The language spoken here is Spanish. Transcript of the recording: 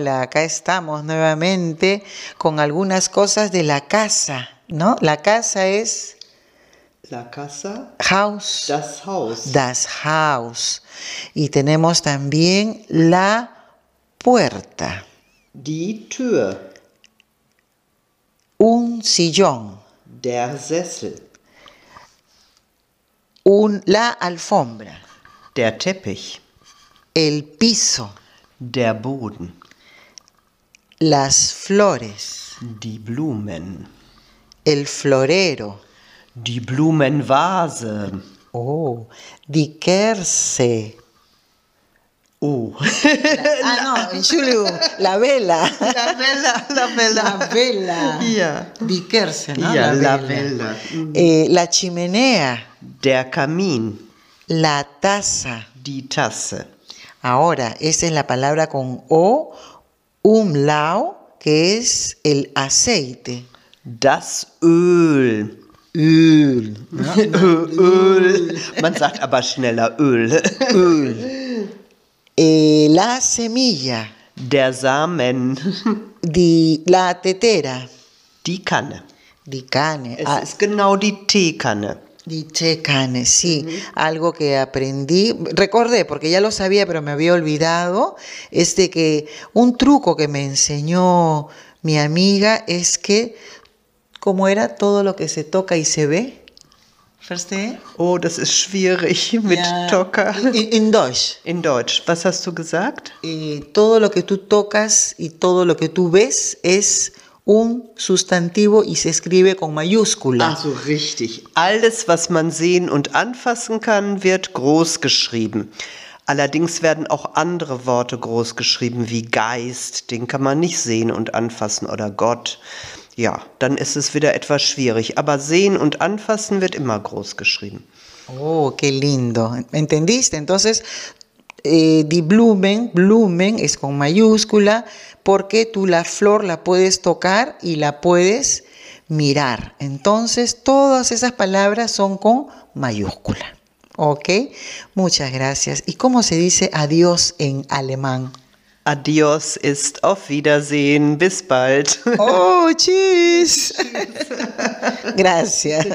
hola, acá estamos nuevamente con algunas cosas de la casa, ¿no? La casa es... La casa. House. Das Haus. Das Haus. Y tenemos también la puerta. Die Tür. Un sillón. Der Sessel. Un, la alfombra. Der Teppich. El piso. Der Boden. Las flores. Die Blumen. El florero. Die Blumenvase. Oh, die Kerze. Uh. Oh. ah, no, Julio, la vela. La vela, la vela. La vela. Die Kerze, ¿no? la, la vela. Eh, la chimenea. Der Kamin. La taza. Die Tasse. Ahora, esa es la palabra con O Umlau, que es el aceite. Das Öl. Öl. Ja? Öl. Man sagt aber schneller Öl. Öl. Eh, la semilla. Der Samen. Die, la tetera. Die Kanne. Die Kanne. Es ah. ist genau die Teekanne. Diche cane, sí, algo que aprendí, recordé porque ya lo sabía pero me había olvidado, es de que un truco que me enseñó mi amiga es que como era todo lo que se toca y se ve, Verstehe? Oh, das ist schwierig mit Deutsch. In Deutsch. Was hast du gesagt? Eh, todo lo que tú tocas y todo lo que tú ves es un Substantivo y se escribe con mayúscula. Also richtig. Alles, was man sehen und anfassen kann, wird groß geschrieben. Allerdings werden auch andere Worte groß geschrieben, wie Geist, den kann man nicht sehen und anfassen, oder Gott. Ja, dann ist es wieder etwas schwierig. Aber sehen und anfassen wird immer groß geschrieben. Oh, qué lindo. ¿Entendiste? Entonces, eh, di blumen, blumen es con mayúscula, porque tú la flor la puedes tocar y la puedes mirar. Entonces, todas esas palabras son con mayúscula. ¿Ok? Muchas gracias. ¿Y cómo se dice adiós en alemán? Adiós ist auf Wiedersehen. Bis bald. Oh, tschüss. gracias.